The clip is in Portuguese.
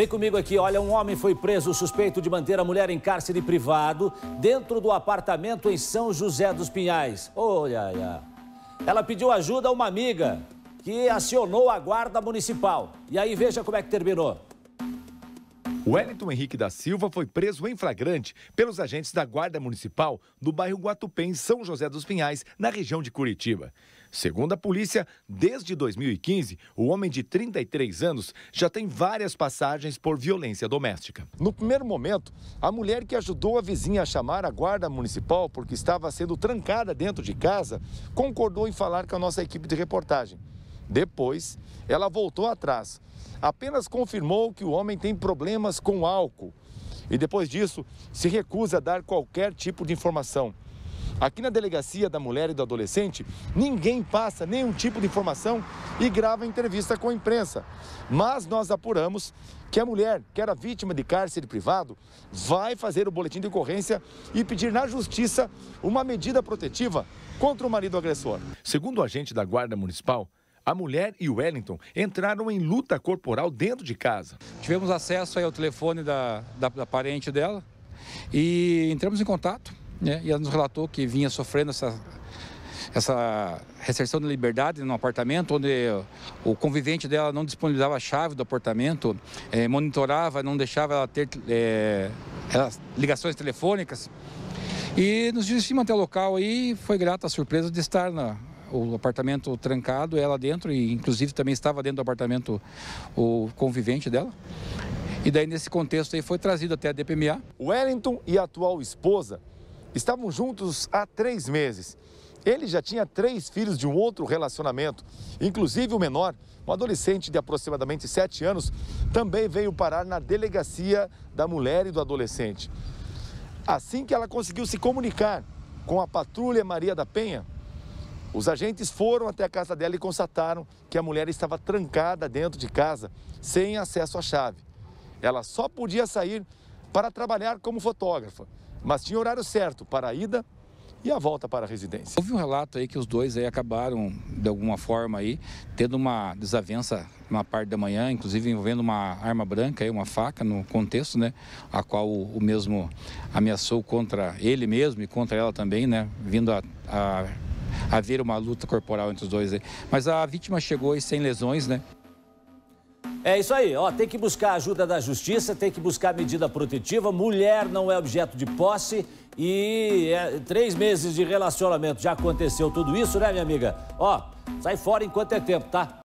Vem comigo aqui, olha, um homem foi preso suspeito de manter a mulher em cárcere privado dentro do apartamento em São José dos Pinhais. Olha, olha. Ela pediu ajuda a uma amiga que acionou a guarda municipal. E aí veja como é que terminou. Wellington Henrique da Silva foi preso em flagrante pelos agentes da Guarda Municipal do bairro Guatupé, em São José dos Pinhais, na região de Curitiba. Segundo a polícia, desde 2015, o homem de 33 anos já tem várias passagens por violência doméstica. No primeiro momento, a mulher que ajudou a vizinha a chamar a guarda municipal porque estava sendo trancada dentro de casa concordou em falar com a nossa equipe de reportagem. Depois, ela voltou atrás. Apenas confirmou que o homem tem problemas com álcool e depois disso se recusa a dar qualquer tipo de informação. Aqui na delegacia da mulher e do adolescente, ninguém passa nenhum tipo de informação e grava entrevista com a imprensa. Mas nós apuramos que a mulher, que era vítima de cárcere privado, vai fazer o boletim de ocorrência e pedir na justiça uma medida protetiva contra o marido agressor. Segundo o agente da Guarda Municipal, a mulher e Wellington entraram em luta corporal dentro de casa. Tivemos acesso ao telefone da, da, da parente dela e entramos em contato. Né? E ela nos relatou que vinha sofrendo essa, essa restrição de liberdade no apartamento, onde o convivente dela não disponibilizava a chave do apartamento, eh, monitorava, não deixava ela ter eh, ligações telefônicas. E nos dirigimos até o local e foi grata a surpresa de estar na, o apartamento trancado, ela dentro, e inclusive também estava dentro do apartamento o convivente dela. E daí, nesse contexto aí, foi trazido até a DPMA. Wellington e a atual esposa estavam juntos há três meses. Ele já tinha três filhos de um outro relacionamento, inclusive o menor, um adolescente de aproximadamente sete anos, também veio parar na delegacia da mulher e do adolescente. Assim que ela conseguiu se comunicar com a patrulha Maria da Penha, os agentes foram até a casa dela e constataram que a mulher estava trancada dentro de casa, sem acesso à chave. Ela só podia sair para trabalhar como fotógrafa, mas tinha horário certo para a ida e a volta para a residência. Houve um relato aí que os dois aí acabaram, de alguma forma aí, tendo uma desavença na parte da manhã, inclusive envolvendo uma arma branca aí, uma faca no contexto, né? A qual o, mesmo ameaçou contra ele mesmo e contra ela também, né? Vindo a, a haver uma luta corporal entre os dois. Aí. Mas a vítima chegou aí sem lesões, né? É isso aí, ó, tem que buscar a ajuda da justiça, tem que buscar medida protetiva. Mulher não é objeto de posse e é, três meses de relacionamento já aconteceu tudo isso, né, minha amiga? Ó, sai fora enquanto é tempo, tá?